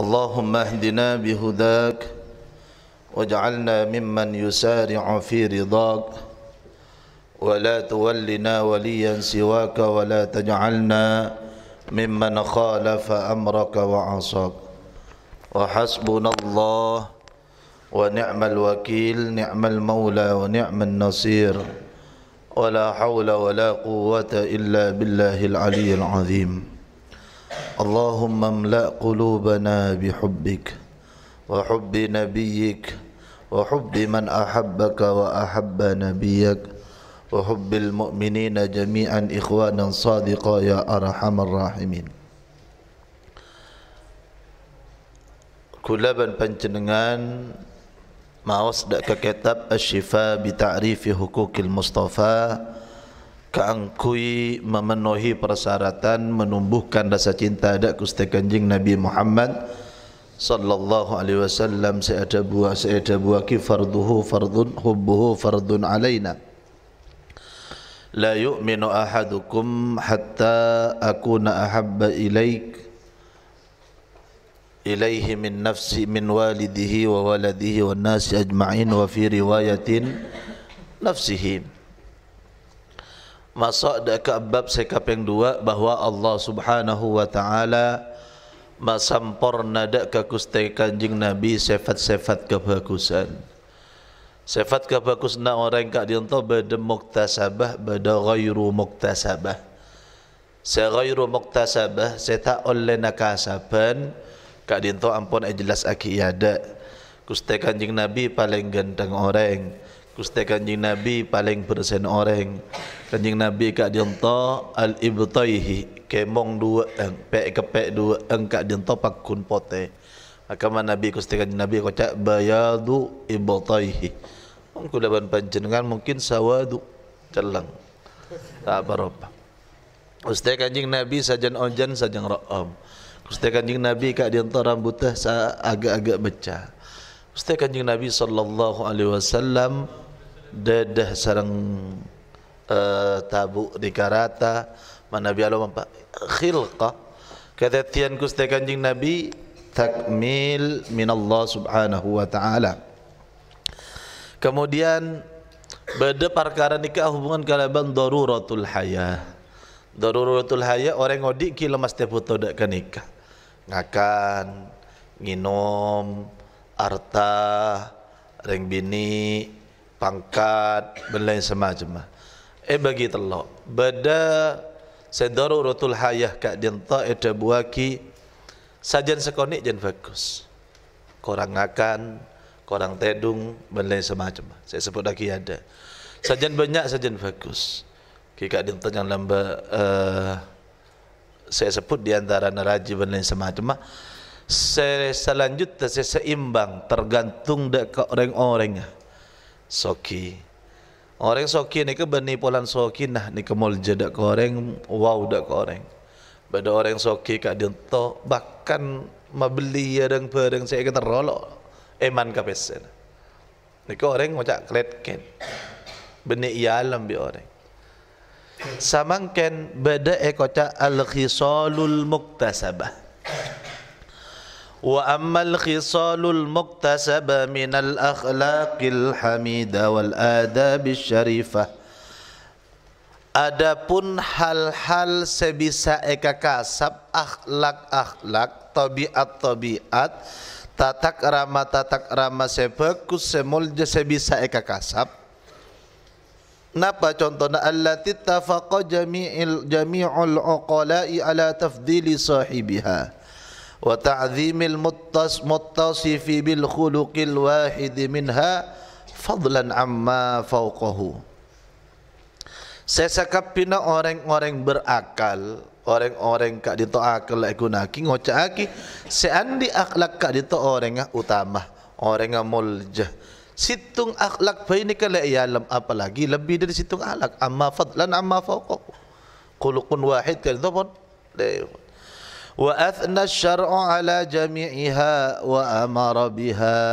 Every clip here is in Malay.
اللهم اهدنا بهداك واجعلنا ممن يسارع في رضاك ولا تولنا وليا سواك ولا تجعلنا ممن خالف امرك وعصاك وحسبنا الله ونعم الوكيل نعم المولى ونعم النصير ولا حول ولا قوه الا بالله العلي العظيم اللهم املا قلوبنا بحبك وحب نبيك وحب من احبك واحب نبيك وحب المؤمنين جميعا اخوانا صادقا يا ارحم الراحمين Kulaban pencenengan Mawas dak ke kitab Al-Shifa Bita'rifi hukukil Mustafa Kangkui memenuhi persyaratan menumbuhkan rasa cinta dak Gusti Kanjeng Nabi Muhammad sallallahu alaihi wasallam seada buah seada buah ki farduhu fardun hubbuhu fardun alaina la yu'minu ahadukum hatta akuna ahabba ilaik إليه من نفس من والده وولده والناس أجمعين وفي روايةٍ نفسهم masa ke abab sekap yang dua bahwa Allah Subhanahu wa taala masampor nadak ke kustai kanjing nabi sifat-sifat kebagusan sifat kebagusan orang kak dianto beda muktasabah beda ghairu muktasabah saya ghairu muktasabah saya tak oleh nakasaban kak dianto ampun eh jelas aki ada kustai kanjing nabi paling gendeng orang Gusti Kanjeng Nabi paling persen orang Kanjeng Nabi kak dianto al ibtaihi kemong dua eng pek kepek dua eng kak dianto pak kun pote. Akaman Nabi Gusti Kanjeng Nabi kau cak bayadu ibtaihi. Mungkin kudaban panjenengan mungkin sawadu celang tak apa apa, Gusti Kanjeng Nabi sajen ojan sajen rokom. Gusti Kanjeng Nabi kak dianto rambutnya agak-agak becah. Ustaz Kanjeng Nabi sallallahu alaihi wasallam dedeh sareng uh, tabuk di karata Nabi Allah mampa khilqa kata tian gusti kanjing nabi takmil min Allah subhanahu wa taala kemudian beda perkara nikah hubungan kalaban daruratul haya daruratul haya orang ngodi ki lemas te foto dak nikah ngakan nginom arta reng bini pangkat dan lain semacam. Eh bagi telok. Beda sedaru rotul hayah kak dinta ada buaki sajian sekonik jen fokus. Korang akan, korang tedung dan lain semacam. Saya sebut lagi ada. Sajian banyak sajian fokus. Kita dinta yang lamba eh, saya sebut di antara neraji dan lain semacam. Saya selanjutnya saya seimbang tergantung dek orang-orangnya soki orang soki ni ke berni polan soki nah ni ke mol je dak goreng wow dak goreng Benda orang soki kat dia to bahkan membeli ya dan perang saya kata rolo eman ke pesen ni ke orang macam kletken benni ialam bi orang Samangken beda ekoca eh al khisalul muktasabah. وأما الخصال المكتسب من الأخلاق الحميدة والآداب الشريفة Adapun hal-hal sebisa eka kasab akhlak-akhlak tabiat-tabiat tatak rama tatak rama sebagus semul je sebisa eka kasab Napa contohnya allati tafaqa jami'il jami'ul uqala'i ala tafdili sahibiha Muttas المتص bil بالخلق الواحد منها فضلا عما فوقه Saya sakap pina orang-orang berakal Orang-orang kak di dito akal lah ikun aki Ngocak aki Seandi akhlak kak dito orang yang utama Orang yang mulja Situng akhlak baini kalah ialam ya Apalagi lebih dari situng akhlak Amma fadlan amma fokok Kulukun wahid kalau itu pun وأثنى الشرع على جميعها وأمر بها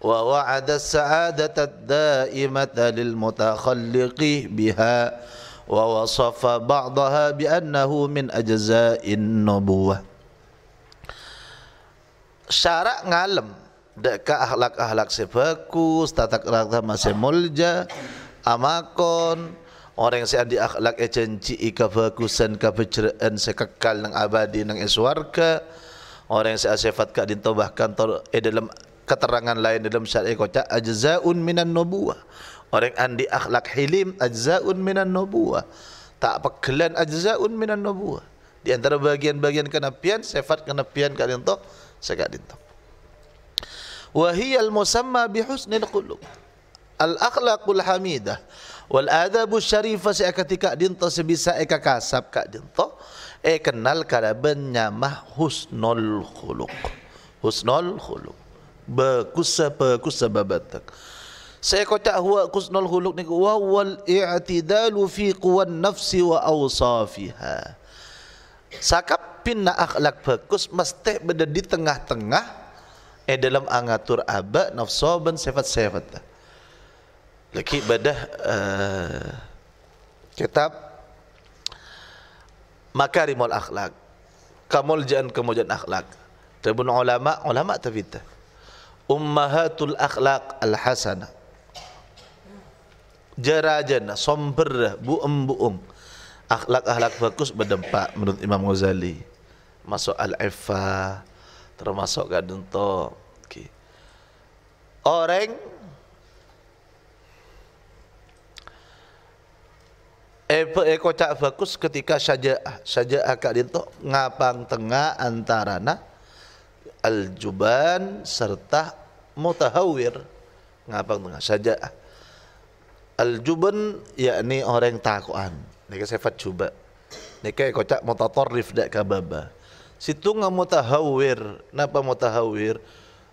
ووعد السعادة الدائمة للمتخلق بها ووصف بعضها بأنه من أجزاء النبوة شارع ngalem دك ke ahlak-ahlak sebagus tatak rahma semulja orang yang ada akhlak yang eh, cenci ika fokusan ka perceraan sekekal nang abadi nang iswarka eh, orang yang sifat ka ditobahkan tor eh, dalam keterangan lain dalam syariat eh, kota ajzaun minan nubuwah orang yang ada akhlak hilim ajzaun minan nubuwah tak pegelan ajzaun minan nubuwah di antara bagian-bagian kenapian sifat kenapian ka dinto sekak dinto wa hiya musamma bi husnil qulub al akhlaqul hamidah Wal adabu syarifah si akan tika dinto sebisa eka kasab kak dinto. E eh, kenal kala benyamah husnul khuluk. Husnul khuluk. Bekusa bekusa babatak. Saya kau cak huwa kusnul khuluk ni. Wawal i'atidalu fi kuwan nafsi wa awsafiha. Sakap pinna akhlak bekus mesti berada di tengah-tengah. e dalam angatur abak nafsu ben Sifat-sifat. Lagi bedah uh, eh, kitab Makarimul Akhlak. Kamuljan kemujan akhlak. Tabun ulama, ulama tafita. Ummahatul akhlak al-hasana. Jarajana, somberra, bu'um-bu'um. Akhlak-akhlak bagus berdempak menurut Imam Ghazali. Masuk al-ifah, termasuk gadun to. Okay. Orang Epa eko cak fokus ketika saja saja akak dito ngapang tengah antara na al juban serta mutahawir ngapang tengah saja al juban yakni orang takuan nika sifat juba nika eko cak mutatorif dak kababa situ ngam mutahawir napa mutahawir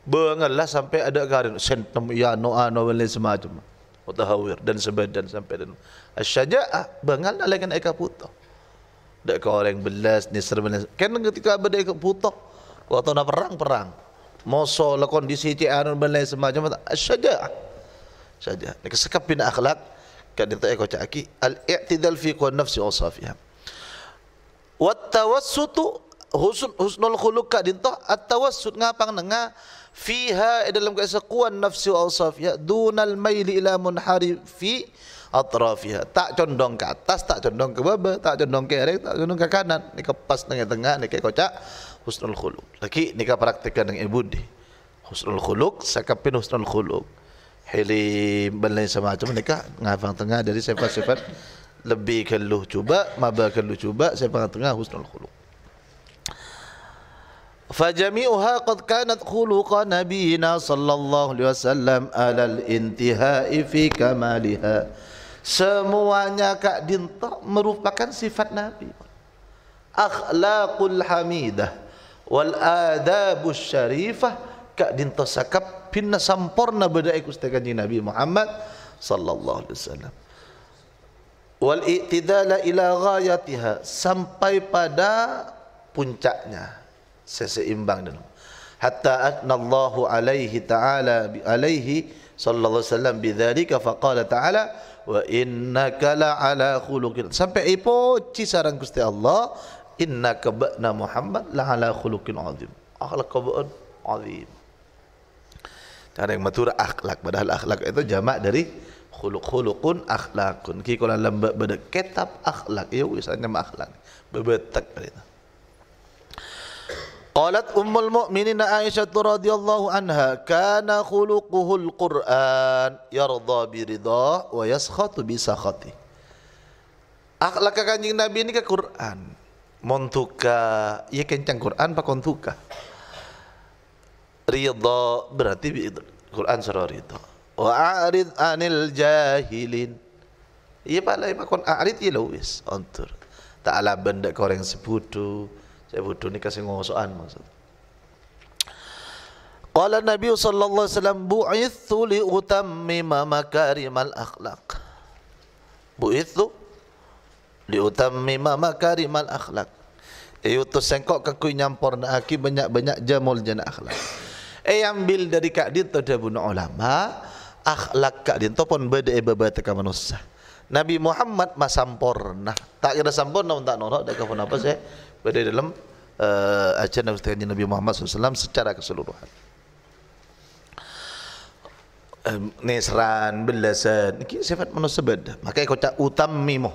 bengalah sampai ada garin sentem ya no ano ah, dan semacam mutahawir dan sebab sampai dan Asyaja'ah Bengal nak lagi nak putar Dek kau orang belas ni serba ni kan ketika abad dia ikut putar Waktu nak perang-perang moso lah kondisi cik anu belai semacam Asyaja'ah Asyaja'ah Ni kesekapin akhlak Kan dia tak ikut cakki Al-i'tidal fi kuan nafsi usafiha Wattawassutu husn husnul khuluq ka dinta at-tawassut ngapang nengah fiha eh, dalam kaisa kuan nafsi wa ausaf dunal maili ila munharif fi atrafiha tak condong ke atas tak condong ke bawah tak condong ke kiri tak condong ke kanan ni ke pas tengah-tengah ni ke kocak husnul khuluq lagi ni ke praktikan dengan ibu di husnul khuluq sakapin husnul khuluq helim belain sama macam ni ke? ngafang tengah dari sifat-sifat lebih keluh cuba maba keluh cuba sifat tengah husnul khuluq فجميعها قد كانت خلق نبينا صلى الله عليه وسلم al-intihai fi كمالها Semuanya kak dinta merupakan sifat Nabi. Akhlakul hamidah wal adabus syarifah kak dinta sakap pinna sampurna beda ikustai kanji Nabi Muhammad sallallahu alaihi wasallam. Wal i'tidala ila ghayatiha sampai pada puncaknya. Saya dalam dulu. Hatta anallahu alaihi ta'ala alaihi sallallahu alaihi wasallam bidzalika faqala ta'ala wa innaka la'ala khuluqin sampai ipo ci sarang Gusti Allah innaka ba'na Muhammad la'ala khuluqin azim akhlak kabun azim Cara yang matur akhlak padahal akhlak itu jamak dari khuluq khuluqun akhlakun ki kalau lembek bedek kitab akhlak ya wis akhlak bebetek itu Qalat ummul mu'minin Aisyah radhiyallahu anha kana khuluquhul Qur'an yarda bi ridha wa yaskhatu bi sakhati. Akhlak kanjeng Nabi ini ke Qur'an. Montuka, ya kencang Qur'an pak kontuka. Ridha berarti bi Qur'an sura ridha. Wa a'rid anil jahilin. Ya pak lai pak kon a'rid ya lo wis. Ontur. Ta'ala benda koreng sebutu. Saya bodoh ni kasih ngosokan maksud. Qala Nabi sallallahu alaihi wasallam bu'ithu li utammima makarimal akhlaq. Bu'ithu li utammima makarimal akhlaq. Eh utus sengkok ke kui nyampor nak aki banyak-banyak jamul jana akhlak. Eh ambil dari kak dia tu dah bunuh ulama. Akhlak kak dia tu pun beda e eh, beberapa ke manusia. Nabi Muhammad masamporna. Tak kira sampurna pun tak nolak. Dia kata apa saya? berada dalam uh, ajaran Nabi Muhammad sallallahu alaihi wasallam secara keseluruhan. Um, nesran belasan, ini sifat manusia beda. Maka kau cak utam mimo,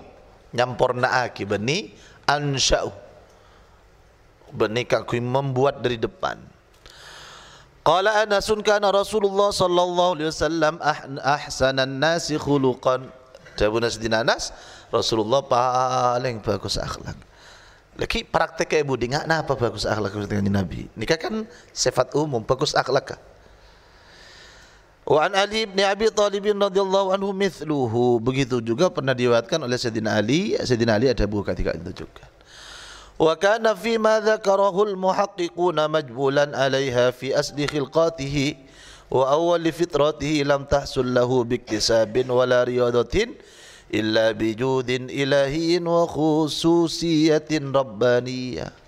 nyamporna aki bani ansau, bani kau membuat dari depan. Kalau Anasun kana Rasulullah sallallahu alaihi wasallam ah, ahsanan nasi khuluqan. Jawab dinanas Rasulullah paling bagus akhlak. Laki praktek ke ibu dengar nah apa bagus akhlak dengan Nabi. Nikah kan sifat umum bagus akhlak. Wa an Ali bin Abi Thalib radhiyallahu anhu mithluhu. Begitu juga pernah diriwayatkan oleh Sayyidina Ali, Sayyidina Ali ada buku ketika itu juga. Wa kana fi ma dzakarahu al-muhaqqiqun majbulan 'alayha fi asli khilqatihi wa awwal fitratihi lam tahsul lahu biiktisabin wala riyadatin. إلا بجود إلهي وخصوصية ربانية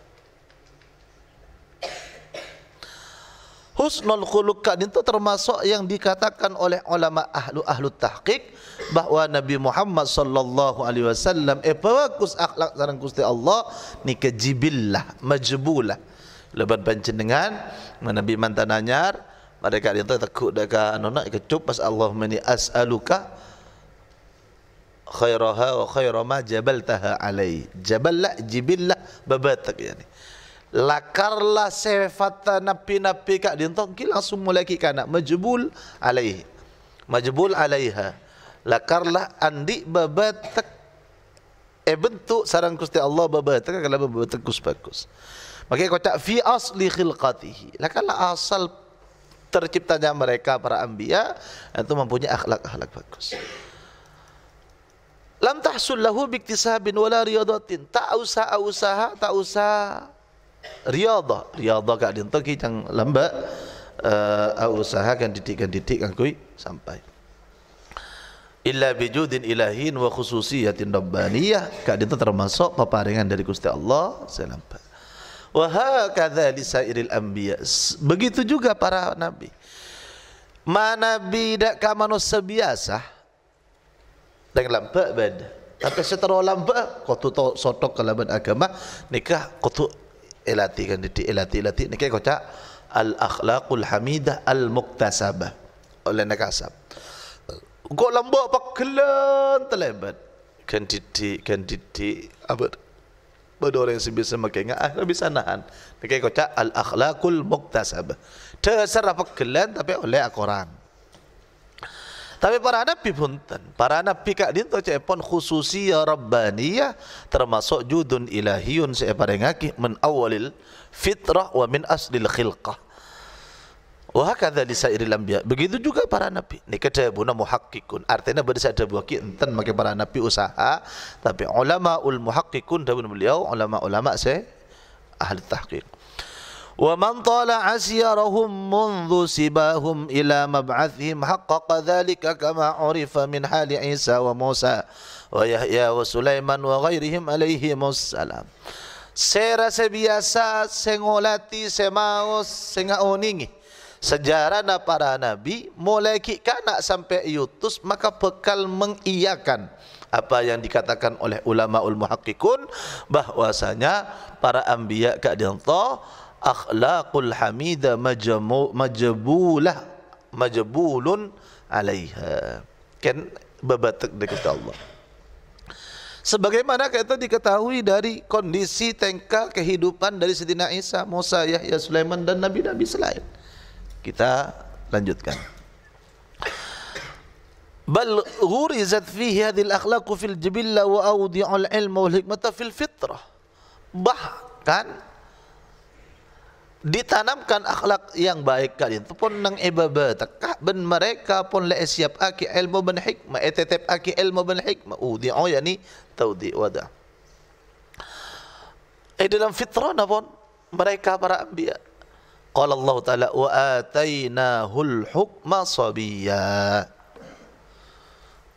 Husnul khuluqan itu termasuk yang dikatakan oleh ulama ahlu ahlu tahqiq bahawa Nabi Muhammad sallallahu alaihi wasallam epawakus eh, akhlak sareng Gusti Allah nika jibillah majbulah. Lebat pancenengan Nabi mantan anyar mereka itu takut dekat anu nak kecup pas Allah meni as'aluka khairaha wa khaira ma jabaltaha alai. Jabalah jibillah babatak yani. Lakarlah sifat nabi-nabi kak dia tak kira semua lelaki kan nak majbul alaihi. Majbul alaiha. Lakarlah andi babatak eh bentuk sarang kusti Allah babatak kalau babatak kuspakus. Maka kau cak fi asli khilqatihi. Lakarlah asal terciptanya mereka para anbiya itu mempunyai akhlak-akhlak bagus. Lam tahsul lahu biktisabin wala riyadatin. Tak usah usaha, tak usah riyadah. Riyadah kak dia tok yang lambat. Uh, usaha kan titik kan titik kan kui sampai. Illa bijudin ilahin wa khususiyatin rabbaniyah. Kat dia termasuk paparingan dari kusti Allah selampai. Wa hakadha li sairil anbiya. Begitu juga para nabi. Ma nabi kamanus sebiasa? dengan lambat bad. Tapi setara lambat kau tu tau sotok ke agama nikah kau tu elati kan diti elati elati nikah kau cak al akhlaqul hamidah al muktasabah oleh nak asap. Kau lambat apa kelan telebat. Kan diti kan diti apa ada orang yang bisa makanya ah lebih sanahan. Nikah kau cak al akhlaqul muktasabah. Terserah apa kelan tapi oleh akoran. Tapi para nabi punten. Para nabi kak din tu cek pon khususiyah rabbaniyah termasuk judun ilahiyun saya pada ngaki min awalil fitrah wa min aslil khilqah. Wah kata di sairil ambia. Begitu juga para nabi. Ini kata buna muhakkikun. Artinya pada saat ada buah enten maka para nabi usaha. Tapi ulama ul muhakkikun dah beliau ulama ulama saya ahli tahqiq. ومن طال عسيرهم منذ سباهم إلى مبعثهم حقق ذلك كما عرف من حال عيسى وموسى ويحيى وسليمان وغيرهم عليهم السلام Saya sebiasa, saya ngolati, saya mau, saya ngak uningi. Sejarah na para nabi, mulai kita sampai yutus, maka bekal mengiyakan apa yang dikatakan oleh ulama ul bahwasanya para ambiyak kak akhlaqul hamida Majabulah Majabulun alaiha kan babatak dekat Allah sebagaimana kita diketahui dari kondisi tengka kehidupan dari Sidina Isa, Musa, Yahya, Sulaiman dan nabi-nabi selain kita lanjutkan bal ghurizat fihi hadhihi al fil jibilla wa awdi'u al-ilma wal hikmata fil fitrah bahkan ditanamkan akhlak yang baik kalian pun nang ibabat takah ben mereka pun le siap aki ilmu ben hikmah etetep eh, aki ilmu ben hikmah udi uh, oh ya ni yani taudi wada eh dalam fitrah napon mereka para anbiya Kalau Allah taala wa atainahul hukma sabiyya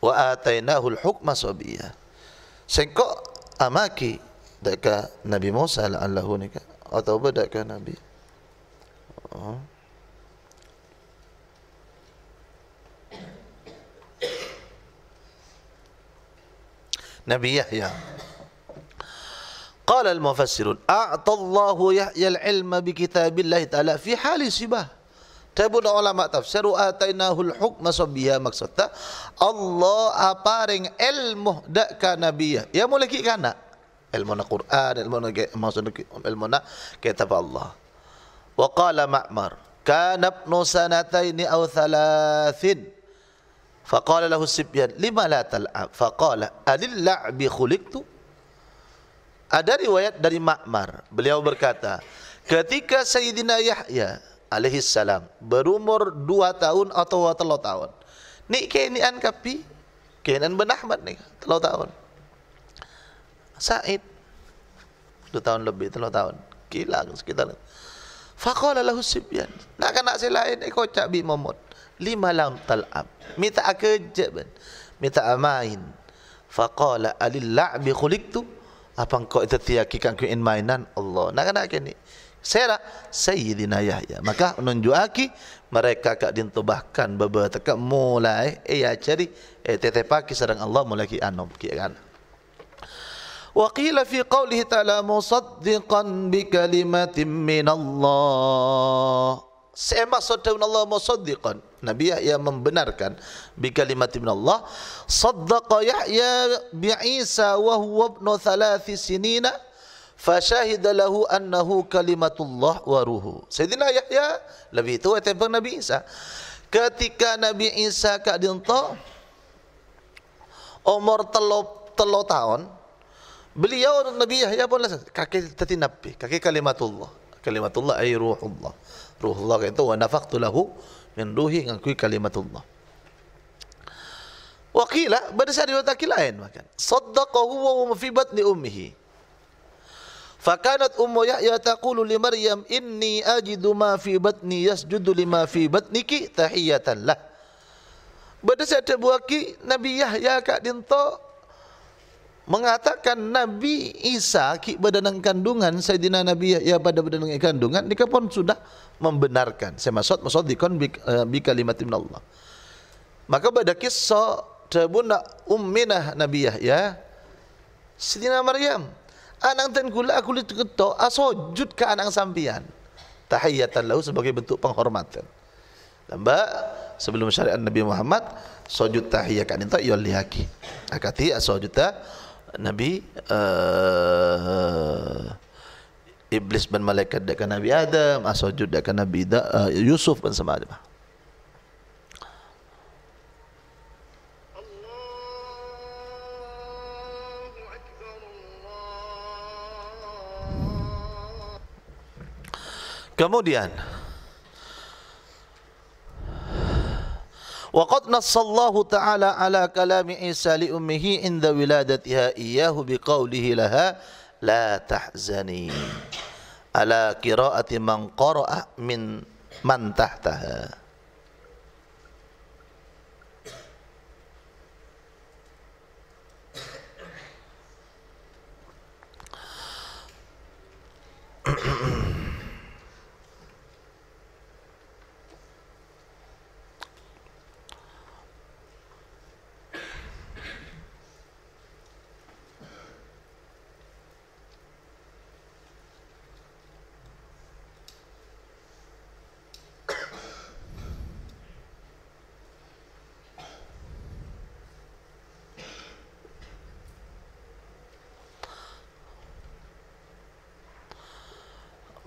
wa atainahul hukma sabiyya sengko amaki dekat Nabi Musa alaihi wasallam atau beda Nabi أه. نبي يحيى قال المفسر أعطى الله يحيى العلم بكتاب الله تعالى في حال سباه تبون علماء تفسير آتيناه الحكم صبيها مقصد الله أبارن علمه دك نبي يا ملكي كان علمنا قرآن علمنا كتاب الله وقال معمر كان ابن سنتين أو ثلاث Sibyan. له السبيان لما لا تلعب فقال أللعب خلقت ada riwayat dari Ma'mar Beliau berkata Ketika Sayyidina Yahya alaihi salam Berumur dua tahun atau telah tahun Ini kenian kapi Kenian Ben Ahmad ni Telah tahun Said Dua tahun lebih telah tahun Kilang sekitar Faqala lah sibyan. Nak kan nak selain eh, kocak bi mamut. Lima lam tal'ab. Minta kejap. Minta amain. Faqala alil kulik tu. Apa engkau itu tiakikan ku in mainan Allah. Nak kan ni. Sera Sayyidina ya. Maka menunjuk mereka kak dintubahkan beberapa mulai ia eh, ya, cari eh tetepaki serang Allah mulai kianom kian fi في taala تعالى مصدقا بكلمة من الله Sema sadaun Allah musaddiqan Nabi Yahya membenarkan Bi kalimat min Allah Saddaqa Yahya bi Isa Wahuwa ibn thalathi sinina Fashahida lahu annahu kalimatullah waruhu Sayyidina Yahya Lebih itu tempat Nabi Isa Ketika Nabi Isa kak dintah Umur telo, telo tahun beliau Nabi Yahya pun lah kaki tertinap kaki kalimatullah kalimatullah ay ruhullah ruhullah itu wa nafaqtu lahu min ruhi ngakui kalimat Allah wakila pada saat dia tak lain makan saddaqahu wa huwa fi batni ummihi fa kanat ya yahya taqulu li maryam inni ajidu ma fi batni yasjudu lima fi batniki tahiyatan lah pada saat dia buaki Nabi Yahya kak dintok mengatakan Nabi Isa badan kandungan Sayyidina Nabi ya pada badan kandungan ni pun sudah membenarkan saya maksud maksud dikon bi, uh, bi kalimat Allah maka pada kisah tabunda umminah Nabi Yahya Sayyidina Maryam anang ten kula kulit keto asojud ke anang sampian tahiyatan lahu sebagai bentuk penghormatan lamba sebelum syariat Nabi Muhammad sujud tahiyat kan itu yo lihaki akati asojud tahiyat Nabi uh, Iblis bin Malaikat dekat Nabi Adam Asajud dekat Nabi da, uh, eh, Yusuf dan semacam Kemudian Kemudian وقد نص الله تعالى على كلام عيسى لأمه عند ولادتها إياه بقوله لها لا تحزني على قراءة من قرأ من من تحتها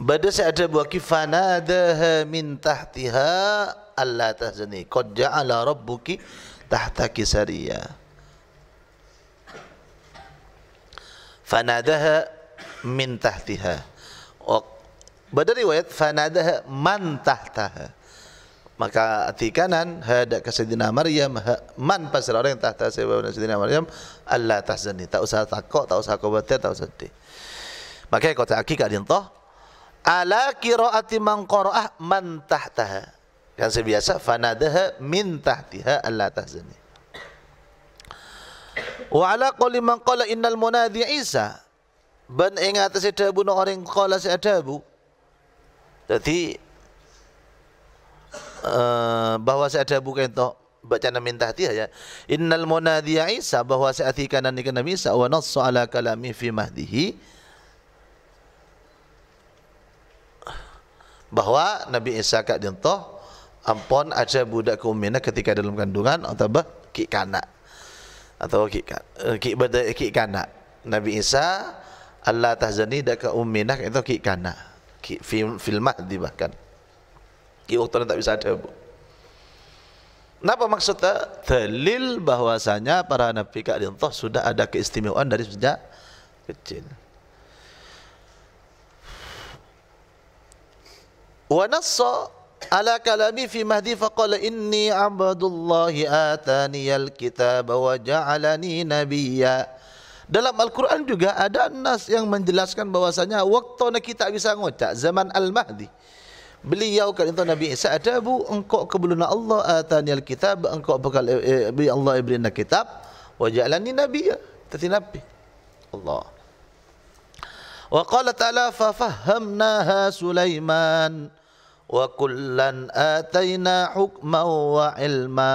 Bada ada buah kifana daha min tahtiha alla tahzani. Qad ja'ala rabbuki tahta kisariya. Fanadaha min tiha. Oh, Bada riwayat fanadaha man tahtaha. Maka hati kanan hada ke Sayyidina ha, man pasal orang yang tahta Sayyidina Maryam Allah tahzani. Tak usah takut, tak usah khawatir, tak usah sedih. Maka kata akikah dintah ala qiraati mangkorah mantah man tahtaha yang sebiasa fanadaha mintah tahtiha Allah tahzani wa ala qali man innal munadi isa ben ingat sedabu no orang qala sedabu jadi eh, bahawa saya ada buka baca nama mintah hati ya. Innal munadiya Isa bahawa saya hati kanan ni wa nassu ala kalami fi mahdihi bahawa Nabi Isa kat dintoh ampun aja budak kumina lah ketika dalam kandungan atau bah kik kanak atau kik kan eh, kik beda eh, kik kanak Nabi Isa Allah tahzani dak ke umminah itu kik kanak kik film filmah di bahkan kik waktu tak bisa ada bu Napa maksudnya dalil bahwasanya para nabi kak dintoh sudah ada keistimewaan dari sejak kecil. wa nassa ala kalami fi mahdi faqala inni abdullahi atani alkitab. wa ja'alani nabiyya dalam Al-Quran juga ada nas yang menjelaskan bahwasanya waktu nak kita bisa ngocak zaman Al-Mahdi. Beliau kan itu Nabi Isa ada bu engkau kebulan Allah atani alkitab engkau bekal eh, eh, bi Allah ibri eh, nak kitab wa ja'alani nabiyya. Tati nabi. Allah. Wa qala ta'ala fa fahamnaha Sulaiman wa kullan atayna hukman wa ilma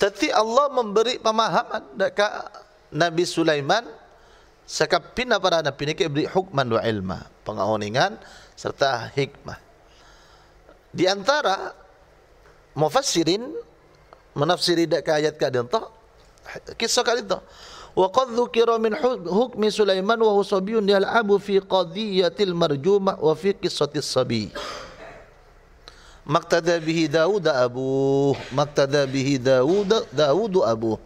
Tetapi Allah memberi pemahaman dekat Nabi Sulaiman sekap pina pada Nabi ni beri hukman wa ilma, pengawningan serta hikmah. Di antara mufassirin menafsiri dekat ayat kadang Kisah kat kita. وقد ذكر من حكم سليمان وهو صبي يلعب في قضية المرجومة وفي قصة الصبي ما اقتدى به داود أبوه ما اقتدى به داود داود أبوه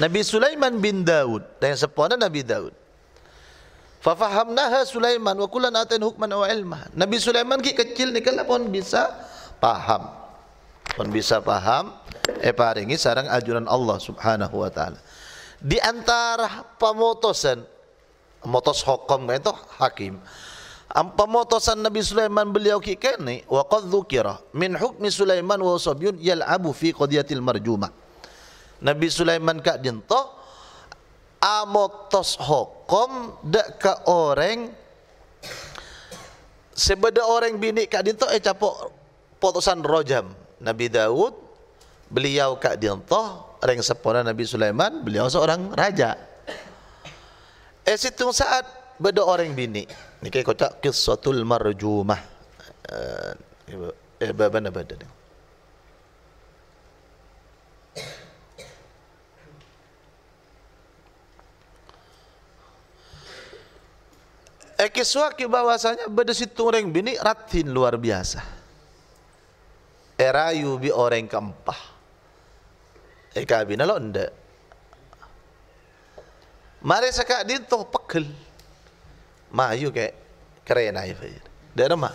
Nabi Sulaiman bin Daud dan yang sepuannya Nabi Daud. Fafahamnaha Sulaiman wa kullan atain hukman wa ilma. Nabi Sulaiman ki kecil ni kalau pun bisa paham. Pun bisa paham eparingi sarang ajuran Allah Subhanahu wa taala. Di antara pemotosan motos hukum kan itu hakim. Am pemotosan Nabi Sulaiman beliau kikan ni wa qad dzukira min hukmi Sulaiman wa Sabyun yal'abu fi qadiyatil marjuma. Nabi Sulaiman kak dinto amotos hukum dak ka orang sebeda orang bini kak dinto eh capok potosan rojam. Nabi Daud beliau kak diantoh ring sepona Nabi Sulaiman beliau seorang raja eh situng saat beda orang bini ni kaya kocak kisatul marjumah eh bapak eh, benda ni Eki eh, suaki bahwasanya beda situ orang bini ratin luar biasa. Erayu eh, bi orang keempat ikabina eh, lo nda mare saka din to pekel ma yu ke kerena ai fa dera ma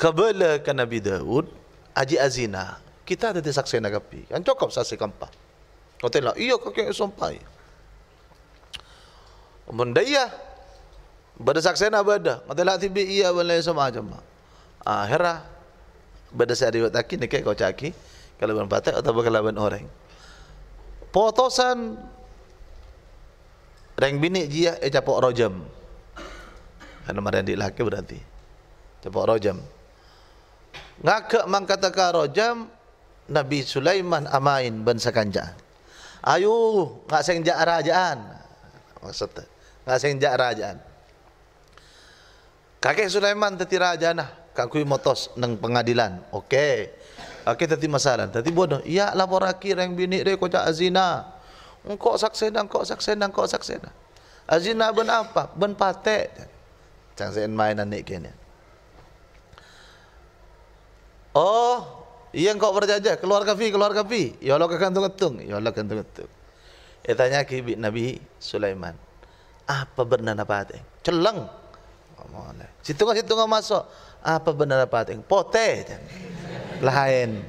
kabul ka nabi Dawud, aji azina kita ada saksi nagapi kan cukup saksi kampa kotela iyo ko ke sampai mendaya Bada saksi na bada, ngatela tibi iya bala sama aja ma. Ah hera bada sa riwa taki ne ke caki. Kalau kalangan batak atau kalangan orang. Potosan reng bini jia e capok rojam. Karena marian laki berarti. Capok rojam. Ngake mang kataka rojam Nabi Sulaiman amain ben sakanja. Ayu ngak sengja rajaan. Maksudnya ngak sengja rajaan. Kakek Sulaiman teti rajaan lah. Kakui motos neng pengadilan. Okey. Okey ah, tadi masalah. Tadi bodoh. Ya laporan akhir yang bini dia kau cak azina. Engkau saksi dan kau saksi dan kau saksi Azina ben apa? Ben patek. Cang sen mainan ni kene. Oh, iya kau berjaja keluar kapi, keluar kapi. Ya Allah kau kantung Ya Allah kantung kantung. Eh tanya kibi Nabi Sulaiman. Apa benar apa hati? Celeng. Oh, situ nggak situ nggak masuk. Apa benar apa hati? Poteh lain.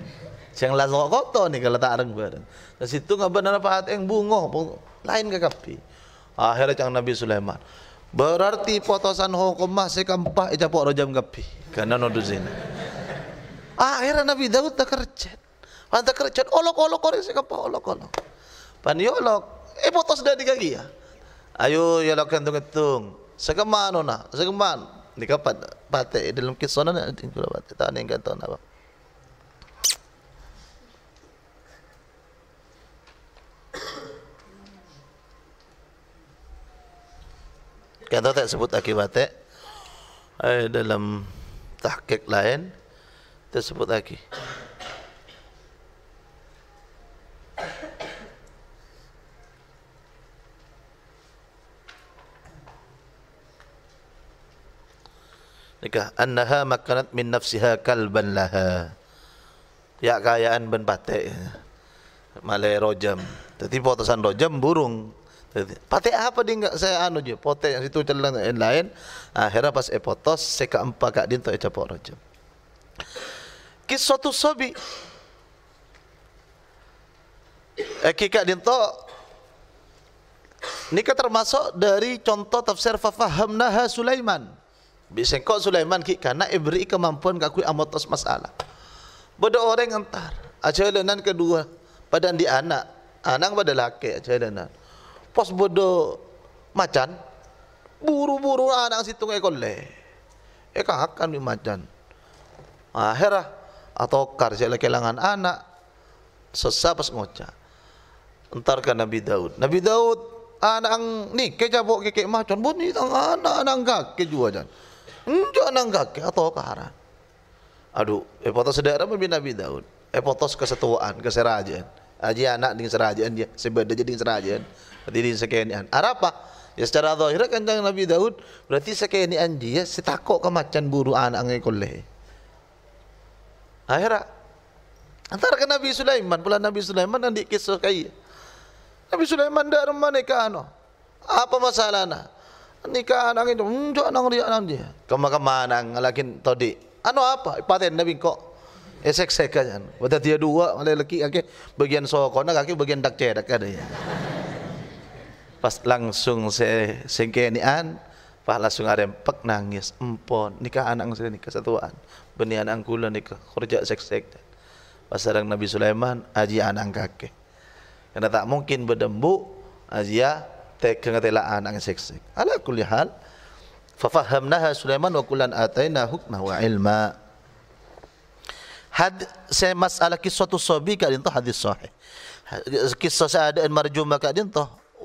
Ceng lazo koto ni kalau tak areng gue. Di situ ngah benar apa hati yang bungo, lain ke kapi. Akhirnya ceng Nabi Sulaiman. Berarti potosan hukum mah sekampah ijapok rojam kapi. Karena nodu zina. Akhirnya Nabi Daud tak kerja. Pan tak kerja. Olok olok korek sekampah olok olok. Pan yolok. Eh potos dari kaki ya. Ayo yolok kentung kentung. Sekemana nona? Sekemana? Di kapat patek dalam kisah nana tinggal patek. Tahu nengkat tahu nabi. tahu tak sebut akibat ai eh, dalam tahqiq lain tersebut lagi nikah annaha makanat min nafsiha kalban laha ya kayaan ben patek Malai rojam tetipu atasan rojam burung Pati apa dia enggak saya anu je. Pote yang situ celang lain lain. Akhirnya pas Epotos saya keempat kat dia untuk saya capok raja. Kisah tu sobi. Eki kak dia untuk. Ini termasuk dari contoh tafsir fafaham naha Sulaiman. Bisa kok Sulaiman ki karena iberi kemampuan kaku amotos masalah. Bodo orang entar. Acah lenan kedua pada di anak. Anak pada laki acah lenan pos bodoh macan buru-buru ada lah situ ngai kolle eka eh, akan di macan akhirnya atau karja kelangan anak sesa pas ngoca entar ke Nabi Daud Nabi Daud anak ang ni kecapok keke macan bunyi tang anak anak gak kejua jan Enjo anak gak atau kahara aduh e eh, foto sedara mbi Nabi Daud e eh, foto kesetuaan keserajaan aji anak dengan serajaan dia sebeda jadi serajaan Hadirin sekalian. Arapa Ya secara zahir kanjang Nabi Daud berarti sekian ni anji ya setakok ke macan buru anak angai kolleh. Akhirnya antara ke Nabi Sulaiman pula Nabi Sulaiman nanti kisah kai. Nabi Sulaiman dak rumane hmm, ka ano? Apa masalahnya Nikah anak angin tu hmm, jok nang dia nang dia. Kama kama mana lakin tadi Ano apa? Paten Nabi kok esek sekajan. Wadah dia dua oleh lelaki kaki bagian sokona kaki bagian tak cerdak ada ya pas langsung saya singkeni an pas langsung ada empek nangis empon nikah anak saya nikah satuan benih anak kula nikah kerja sek sek pas sarang Nabi Sulaiman aji anak kakek karena tak mungkin berdembu azia ya, tek kengatela anak sek sek ala kulihal fafahamnaha Sulaiman wakulan atai atayna hukmah wa ilma had saya masalah kisah tu sobi kalian tu hadis sahih kisah saya ada yang marjum maka kalian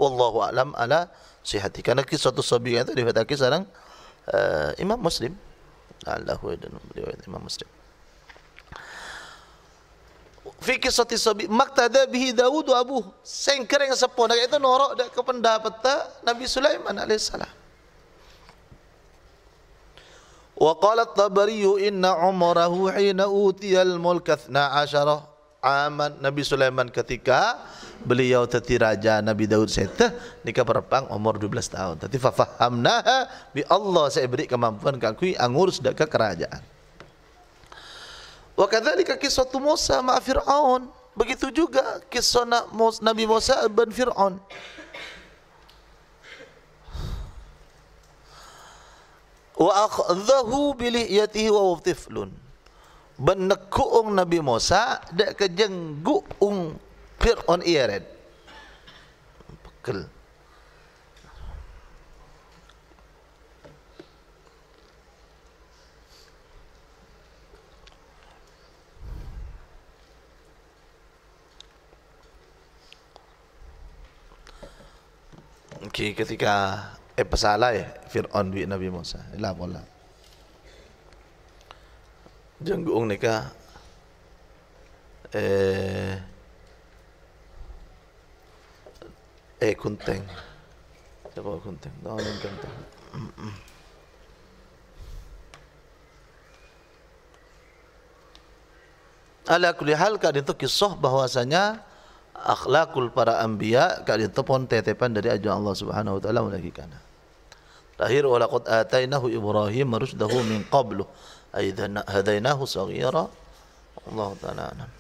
wallahu alam ala sihati karena kisah satu sahabat yang tadi kata kisah sekarang uh, imam muslim Allahu dan riwayat imam muslim Fikir kisah sahabat maktada bihi daud wa abu sengkereng sepo nak itu norok dah kependapat pendapat nabi sulaiman Alaihissalam. salam wa qala at-tabari inna umrahu hina utiyal mulk 12 عاما نبي سليمان كثيكا beliau tetapi raja Nabi Daud seta nikah perpang umur 12 tahun. Tetapi faham bi Allah saya beri kemampuan kau angurus sudah ke kerajaan. tadi kaki suatu Musa ma Fir'aun. Begitu juga kisah nak Nabi Musa ibn Fir'aun. Wa akhdahu bilih yatihi wa wabtiflun. Benekuung Nabi Musa dak kejengguung Pir on earhead. Pekel. Okay, ketika eh pesalah ya, eh, Fir'aun bi Nabi Musa. Ilah pola. Jenggung nikah. Eh, Eh, kunteng. Saya bawa kunteng. No, ni kunteng. Ala kuli hal kat itu kisah bahwasanya akhlakul para anbiya kat itu pun tetepan dari ajaran Allah Subhanahu wa taala melalui kana. Lahir wa laqad atainahu Ibrahim marusdahu min qablu aidan hadainahu saghira. Allah taala.